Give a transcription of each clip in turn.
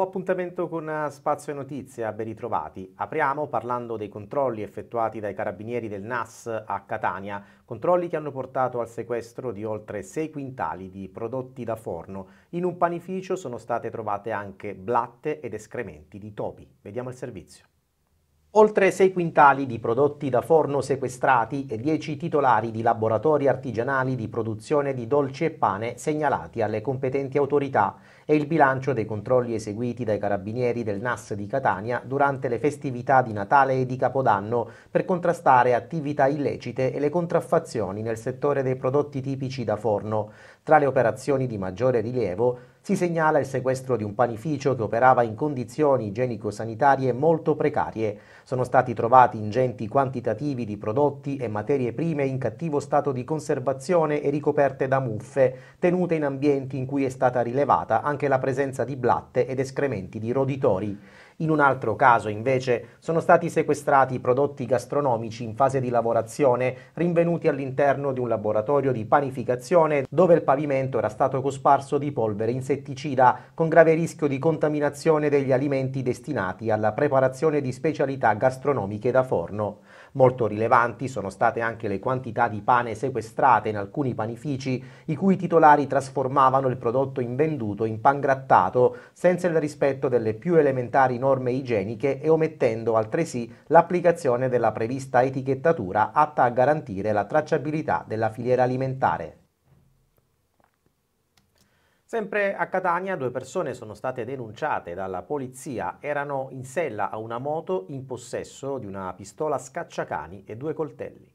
Nuovo appuntamento con eh, Spazio e Notizia, ben ritrovati. Apriamo parlando dei controlli effettuati dai carabinieri del NAS a Catania, controlli che hanno portato al sequestro di oltre 6 quintali di prodotti da forno. In un panificio sono state trovate anche blatte ed escrementi di topi. Vediamo il servizio. Oltre 6 quintali di prodotti da forno sequestrati e 10 titolari di laboratori artigianali di produzione di dolci e pane segnalati alle competenti autorità e il bilancio dei controlli eseguiti dai carabinieri del NAS di Catania durante le festività di Natale e di Capodanno per contrastare attività illecite e le contraffazioni nel settore dei prodotti tipici da forno. Tra le operazioni di maggiore rilievo si segnala il sequestro di un panificio che operava in condizioni igienico-sanitarie molto precarie. Sono stati trovati ingenti quantitativi di prodotti e materie prime in cattivo stato di conservazione e ricoperte da muffe, tenute in ambienti in cui è stata rilevata anche la presenza di blatte ed escrementi di roditori. In un altro caso, invece, sono stati sequestrati prodotti gastronomici in fase di lavorazione rinvenuti all'interno di un laboratorio di panificazione dove il pavimento era stato cosparso di polvere insetticida con grave rischio di contaminazione degli alimenti destinati alla preparazione di specialità gastronomiche da forno. Molto rilevanti sono state anche le quantità di pane sequestrate in alcuni panifici i cui titolari trasformavano il prodotto invenduto in pangrattato senza il rispetto delle più elementari norme igieniche e omettendo altresì l'applicazione della prevista etichettatura atta a garantire la tracciabilità della filiera alimentare. Sempre a Catania due persone sono state denunciate dalla polizia, erano in sella a una moto in possesso di una pistola scacciacani e due coltelli.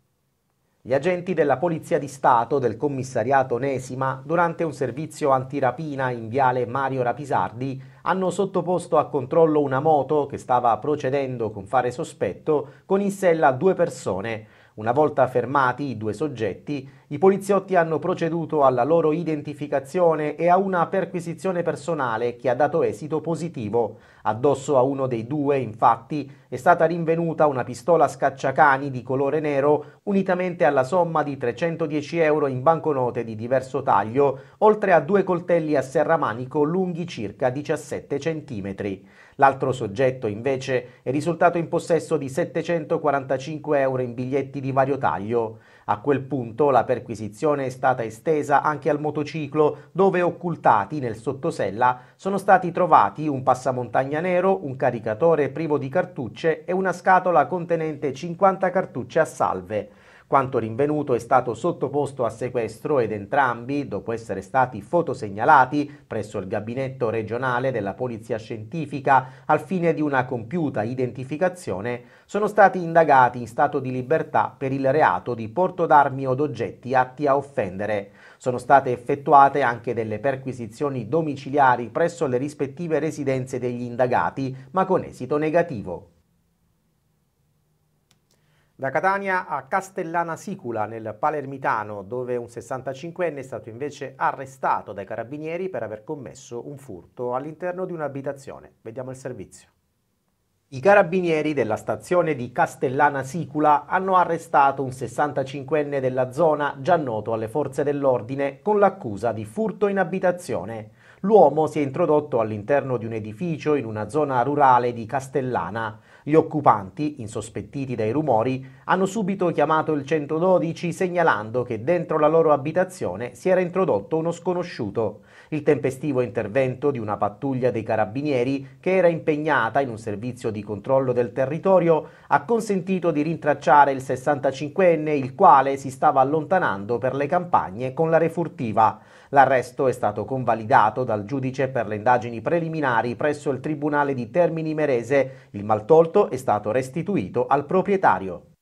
Gli agenti della Polizia di Stato del commissariato Nesima, durante un servizio antirapina in viale Mario Rapisardi, hanno sottoposto a controllo una moto che stava procedendo con fare sospetto con in sella due persone, una volta fermati i due soggetti, i poliziotti hanno proceduto alla loro identificazione e a una perquisizione personale che ha dato esito positivo. Addosso a uno dei due, infatti, è stata rinvenuta una pistola scacciacani di colore nero unitamente alla somma di 310 euro in banconote di diverso taglio, oltre a due coltelli a serramanico lunghi circa 17 centimetri. L'altro soggetto, invece, è risultato in possesso di 745 euro in biglietti di vario taglio. A quel punto la perquisizione è stata estesa anche al motociclo, dove occultati nel sottosella sono stati trovati un passamontagna nero, un caricatore privo di cartucce e una scatola contenente 50 cartucce a salve quanto rinvenuto è stato sottoposto a sequestro ed entrambi, dopo essere stati fotosegnalati presso il gabinetto regionale della Polizia Scientifica al fine di una compiuta identificazione, sono stati indagati in stato di libertà per il reato di porto d'armi o d'oggetti atti a offendere. Sono state effettuate anche delle perquisizioni domiciliari presso le rispettive residenze degli indagati, ma con esito negativo. Da Catania a Castellana Sicula, nel Palermitano, dove un 65enne è stato invece arrestato dai carabinieri per aver commesso un furto all'interno di un'abitazione. Vediamo il servizio. I carabinieri della stazione di Castellana Sicula hanno arrestato un 65enne della zona già noto alle forze dell'ordine con l'accusa di furto in abitazione. L'uomo si è introdotto all'interno di un edificio in una zona rurale di Castellana. Gli occupanti, insospettiti dai rumori, hanno subito chiamato il 112 segnalando che dentro la loro abitazione si era introdotto uno sconosciuto. Il tempestivo intervento di una pattuglia dei carabinieri che era impegnata in un servizio di controllo del territorio ha consentito di rintracciare il 65enne il quale si stava allontanando per le campagne con la refurtiva. L'arresto è stato convalidato dal giudice per le indagini preliminari presso il Tribunale di Termini Merese. Il maltolto è stato restituito al proprietario.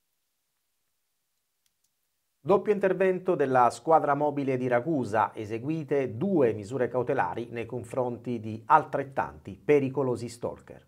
Doppio intervento della squadra mobile di Ragusa, eseguite due misure cautelari nei confronti di altrettanti pericolosi stalker.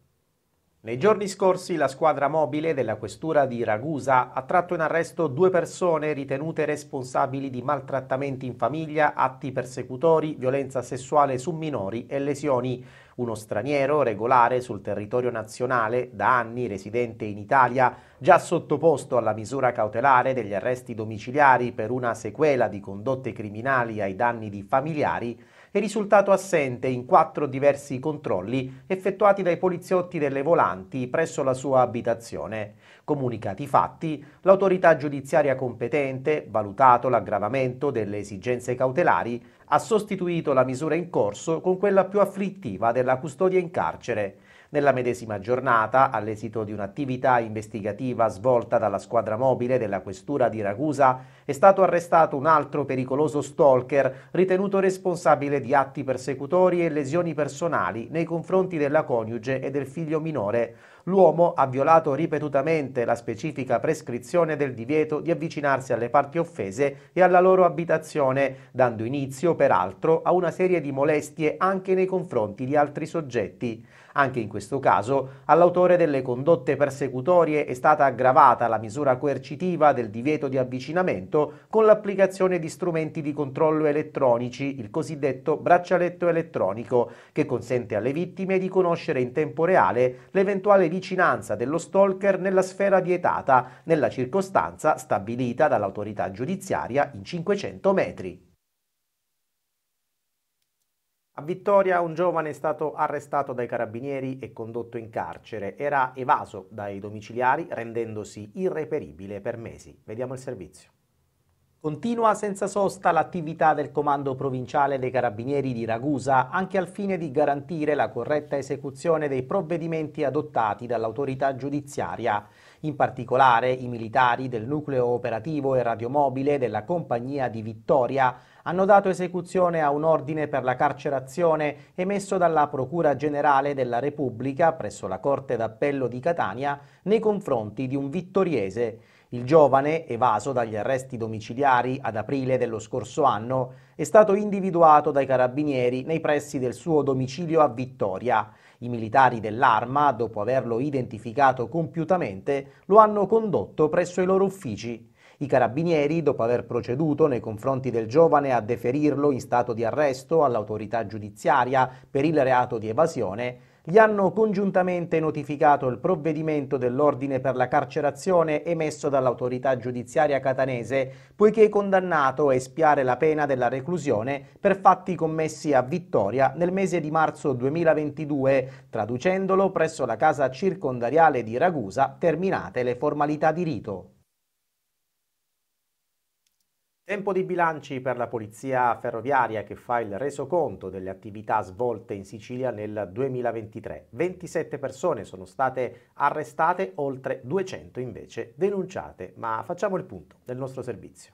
Nei giorni scorsi la squadra mobile della questura di Ragusa ha tratto in arresto due persone ritenute responsabili di maltrattamenti in famiglia, atti persecutori, violenza sessuale su minori e lesioni uno straniero regolare sul territorio nazionale, da anni residente in Italia, già sottoposto alla misura cautelare degli arresti domiciliari per una sequela di condotte criminali ai danni di familiari, è risultato assente in quattro diversi controlli effettuati dai poliziotti delle volanti presso la sua abitazione. Comunicati i fatti, l'autorità giudiziaria competente, valutato l'aggravamento delle esigenze cautelari, ha sostituito la misura in corso con quella più afflittiva della custodia in carcere. Nella medesima giornata, all'esito di un'attività investigativa svolta dalla squadra mobile della questura di Ragusa, è stato arrestato un altro pericoloso stalker ritenuto responsabile di atti persecutori e lesioni personali nei confronti della coniuge e del figlio minore l'uomo ha violato ripetutamente la specifica prescrizione del divieto di avvicinarsi alle parti offese e alla loro abitazione, dando inizio peraltro a una serie di molestie anche nei confronti di altri soggetti. Anche in questo caso all'autore delle condotte persecutorie è stata aggravata la misura coercitiva del divieto di avvicinamento con l'applicazione di strumenti di controllo elettronici, il cosiddetto braccialetto elettronico, che consente alle vittime di conoscere in tempo reale l'eventuale vicinanza dello stalker nella sfera vietata, nella circostanza stabilita dall'autorità giudiziaria in 500 metri. A Vittoria un giovane è stato arrestato dai carabinieri e condotto in carcere. Era evaso dai domiciliari rendendosi irreperibile per mesi. Vediamo il servizio. Continua senza sosta l'attività del Comando Provinciale dei Carabinieri di Ragusa, anche al fine di garantire la corretta esecuzione dei provvedimenti adottati dall'autorità giudiziaria. In particolare, i militari del nucleo operativo e radiomobile della Compagnia di Vittoria hanno dato esecuzione a un ordine per la carcerazione emesso dalla Procura Generale della Repubblica presso la Corte d'Appello di Catania nei confronti di un vittoriese. Il giovane, evaso dagli arresti domiciliari ad aprile dello scorso anno, è stato individuato dai carabinieri nei pressi del suo domicilio a Vittoria. I militari dell'arma, dopo averlo identificato compiutamente, lo hanno condotto presso i loro uffici. I carabinieri, dopo aver proceduto nei confronti del giovane a deferirlo in stato di arresto all'autorità giudiziaria per il reato di evasione, gli hanno congiuntamente notificato il provvedimento dell'ordine per la carcerazione emesso dall'autorità giudiziaria catanese, poiché condannato a espiare la pena della reclusione per fatti commessi a Vittoria nel mese di marzo 2022, traducendolo presso la casa circondariale di Ragusa terminate le formalità di rito. Tempo di bilanci per la Polizia Ferroviaria che fa il resoconto delle attività svolte in Sicilia nel 2023. 27 persone sono state arrestate, oltre 200 invece denunciate, ma facciamo il punto del nostro servizio.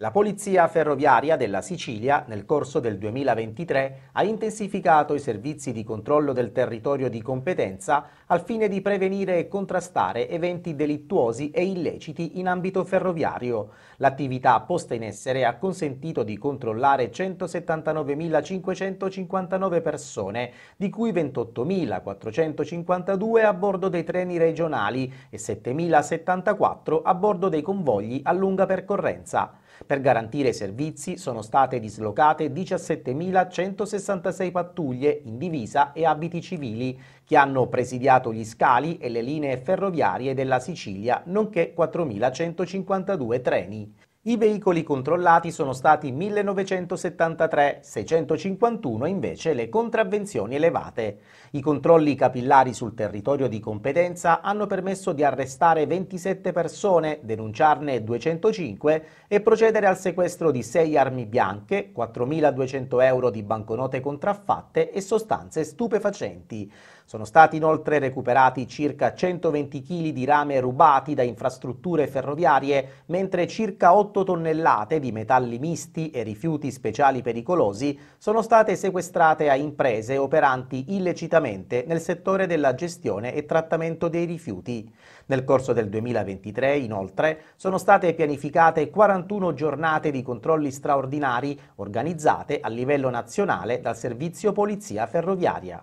La Polizia Ferroviaria della Sicilia nel corso del 2023 ha intensificato i servizi di controllo del territorio di competenza al fine di prevenire e contrastare eventi delittuosi e illeciti in ambito ferroviario. L'attività posta in essere ha consentito di controllare 179.559 persone, di cui 28.452 a bordo dei treni regionali e 7.074 a bordo dei convogli a lunga percorrenza. Per garantire i servizi sono state dislocate 17.166 pattuglie in divisa e abiti civili che hanno presidiato gli scali e le linee ferroviarie della Sicilia, nonché 4.152 treni. I veicoli controllati sono stati 1973, 651 invece le contravvenzioni elevate. I controlli capillari sul territorio di competenza hanno permesso di arrestare 27 persone, denunciarne 205 e procedere al sequestro di 6 armi bianche, 4.200 euro di banconote contraffatte e sostanze stupefacenti. Sono stati inoltre recuperati circa 120 kg di rame rubati da infrastrutture ferroviarie, mentre circa 8 tonnellate di metalli misti e rifiuti speciali pericolosi sono state sequestrate a imprese operanti illecitamente nel settore della gestione e trattamento dei rifiuti. Nel corso del 2023, inoltre, sono state pianificate 41 giornate di controlli straordinari organizzate a livello nazionale dal Servizio Polizia Ferroviaria.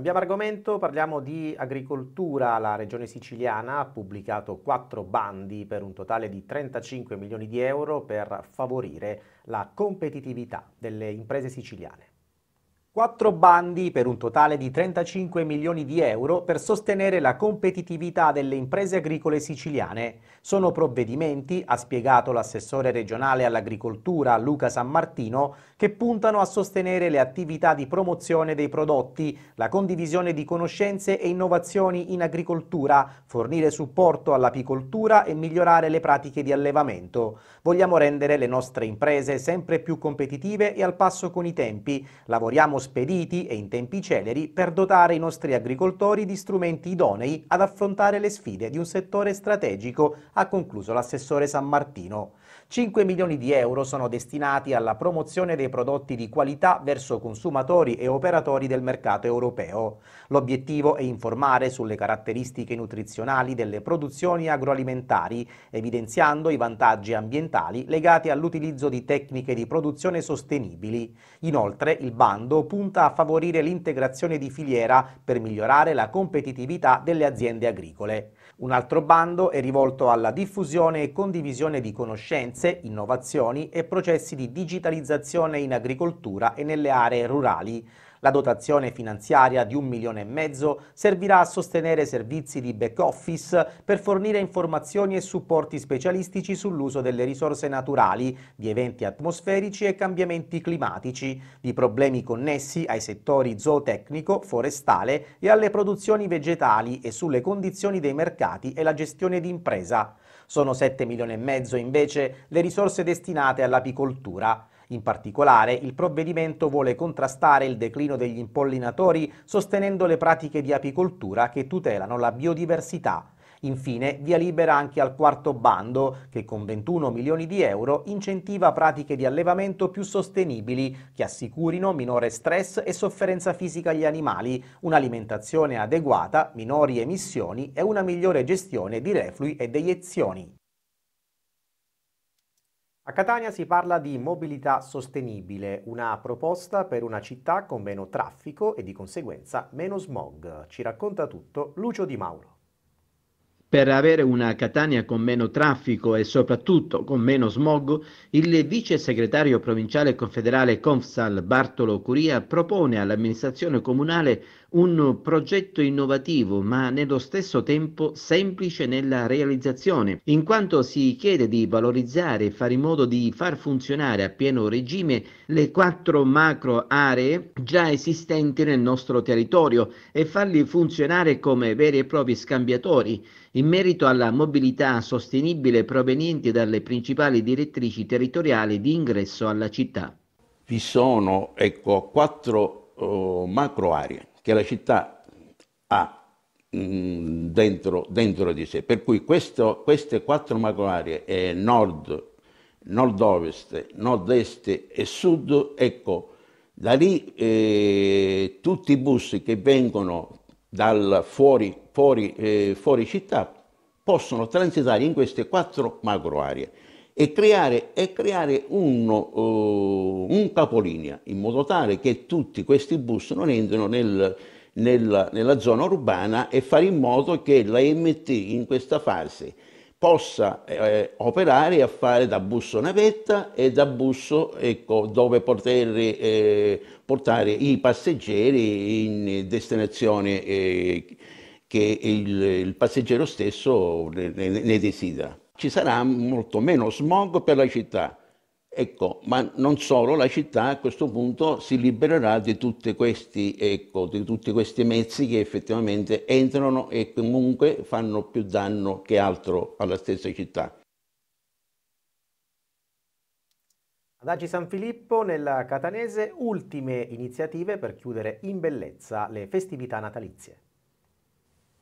Cambiamo argomento, parliamo di agricoltura. La regione siciliana ha pubblicato quattro bandi per un totale di 35 milioni di euro per favorire la competitività delle imprese siciliane. Quattro bandi per un totale di 35 milioni di euro per sostenere la competitività delle imprese agricole siciliane. Sono provvedimenti, ha spiegato l'assessore regionale all'agricoltura Luca San Martino, che puntano a sostenere le attività di promozione dei prodotti, la condivisione di conoscenze e innovazioni in agricoltura, fornire supporto all'apicoltura e migliorare le pratiche di allevamento. Vogliamo rendere le nostre imprese sempre più competitive e al passo con i tempi. Lavoriamo spediti e in tempi celeri per dotare i nostri agricoltori di strumenti idonei ad affrontare le sfide di un settore strategico, ha concluso l'assessore San Martino. 5 milioni di euro sono destinati alla promozione dei prodotti di qualità verso consumatori e operatori del mercato europeo. L'obiettivo è informare sulle caratteristiche nutrizionali delle produzioni agroalimentari, evidenziando i vantaggi ambientali legati all'utilizzo di tecniche di produzione sostenibili. Inoltre il bando punta a favorire l'integrazione di filiera per migliorare la competitività delle aziende agricole. Un altro bando è rivolto alla diffusione e condivisione di conoscenze scienze, innovazioni e processi di digitalizzazione in agricoltura e nelle aree rurali la dotazione finanziaria di un milione e mezzo servirà a sostenere servizi di back office per fornire informazioni e supporti specialistici sull'uso delle risorse naturali, di eventi atmosferici e cambiamenti climatici, di problemi connessi ai settori zootecnico, forestale e alle produzioni vegetali e sulle condizioni dei mercati e la gestione di impresa. Sono 7 milioni e mezzo invece le risorse destinate all'apicoltura. In particolare, il provvedimento vuole contrastare il declino degli impollinatori sostenendo le pratiche di apicoltura che tutelano la biodiversità. Infine, via libera anche al quarto bando, che con 21 milioni di euro incentiva pratiche di allevamento più sostenibili, che assicurino minore stress e sofferenza fisica agli animali, un'alimentazione adeguata, minori emissioni e una migliore gestione di reflui e deiezioni. A Catania si parla di mobilità sostenibile, una proposta per una città con meno traffico e di conseguenza meno smog. Ci racconta tutto Lucio Di Mauro. Per avere una Catania con meno traffico e soprattutto con meno smog, il vice segretario provinciale confederale Confsal Bartolo Curia propone all'amministrazione comunale un progetto innovativo ma nello stesso tempo semplice nella realizzazione, in quanto si chiede di valorizzare e fare in modo di far funzionare a pieno regime le quattro macro aree già esistenti nel nostro territorio e farli funzionare come veri e propri scambiatori in merito alla mobilità sostenibile proveniente dalle principali direttrici territoriali di ingresso alla città. Vi sono ecco, quattro oh, macro aree che la città ha mh, mm, dentro, dentro, di sé. Per cui questo, queste quattro macroaree, eh, nord, nord-ovest, nord-est e sud, ecco, da lì eh, tutti i bus che vengono dal fuori, fuori, eh, fuori città possono transitare in queste quattro aree e creare, e creare uno, uh, un capolinea in modo tale che tutti questi bus non entrino nel, nella, nella, zona urbana e fare in modo che la MT in questa fase possa eh, operare a fare da busso navetta e da busso ecco, dove poter eh, portare i passeggeri in destinazione eh, che il, il, passeggero stesso ne, ne, ne desidera ci sarà molto meno smog per la città. Ecco, ma non solo, la città a questo punto si libererà di, questi, ecco, di tutti questi mezzi che effettivamente entrano e comunque fanno più danno che altro alla stessa città. Ad Agi San Filippo, nella Catanese, ultime iniziative per chiudere in bellezza le festività natalizie.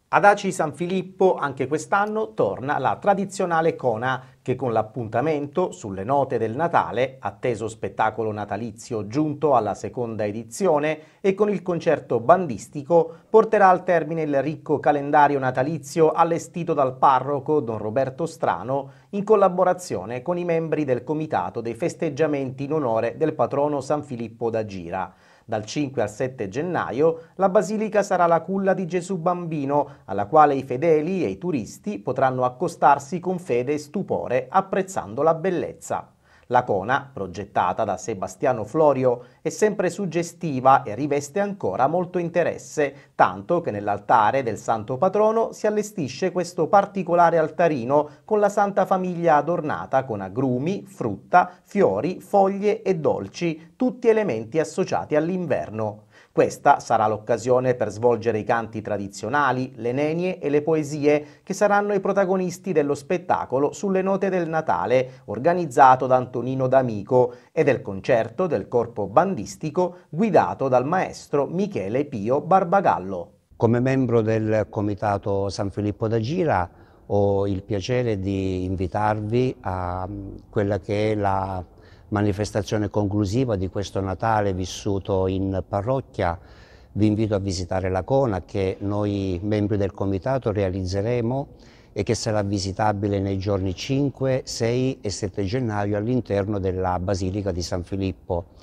Ad Aci San Filippo anche quest'anno torna la tradizionale cona che con l'appuntamento sulle note del Natale, atteso spettacolo natalizio giunto alla seconda edizione e con il concerto bandistico, porterà al termine il ricco calendario natalizio allestito dal parroco Don Roberto Strano in collaborazione con i membri del Comitato dei festeggiamenti in onore del patrono San Filippo da Gira. Dal 5 al 7 gennaio la basilica sarà la culla di Gesù Bambino, alla quale i fedeli e i turisti potranno accostarsi con fede e stupore particolare apprezzando la bellezza. La cona, progettata da Sebastiano Florio, è sempre suggestiva e riveste ancora molto interesse, tanto che nell'altare del Santo Patrono si allestisce questo particolare altarino con la Santa Famiglia adornata con agrumi, frutta, fiori, foglie e dolci, tutti elementi associati all'inverno. Questa sarà l'occasione per svolgere i canti tradizionali, le nenie e le poesie che saranno i protagonisti dello spettacolo sulle note del Natale organizzato da Antonino D'Amico e del concerto del corpo bandistico guidato dal maestro Michele Pio Barbagallo. Come membro del Comitato San Filippo da Gira ho il piacere di invitarvi a quella che è la manifestazione conclusiva di questo Natale vissuto in parrocchia. Vi invito a visitare la Cona che noi membri del Comitato realizzeremo e che sarà visitabile nei giorni 5, 6 e 7 gennaio all'interno della Basilica di San Filippo.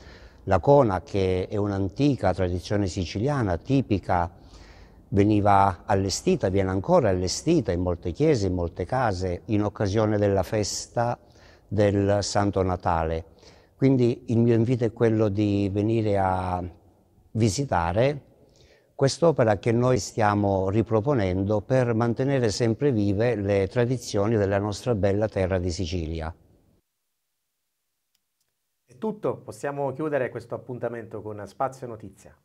La Cona che è un'antica tradizione siciliana tipica veniva allestita, viene ancora allestita in molte chiese, in molte case, in occasione della festa del Santo Natale. Quindi il mio invito è quello di venire a visitare quest'opera che noi stiamo riproponendo per mantenere sempre vive le tradizioni della nostra bella terra di Sicilia. È tutto, possiamo chiudere questo appuntamento con Spazio Notizia.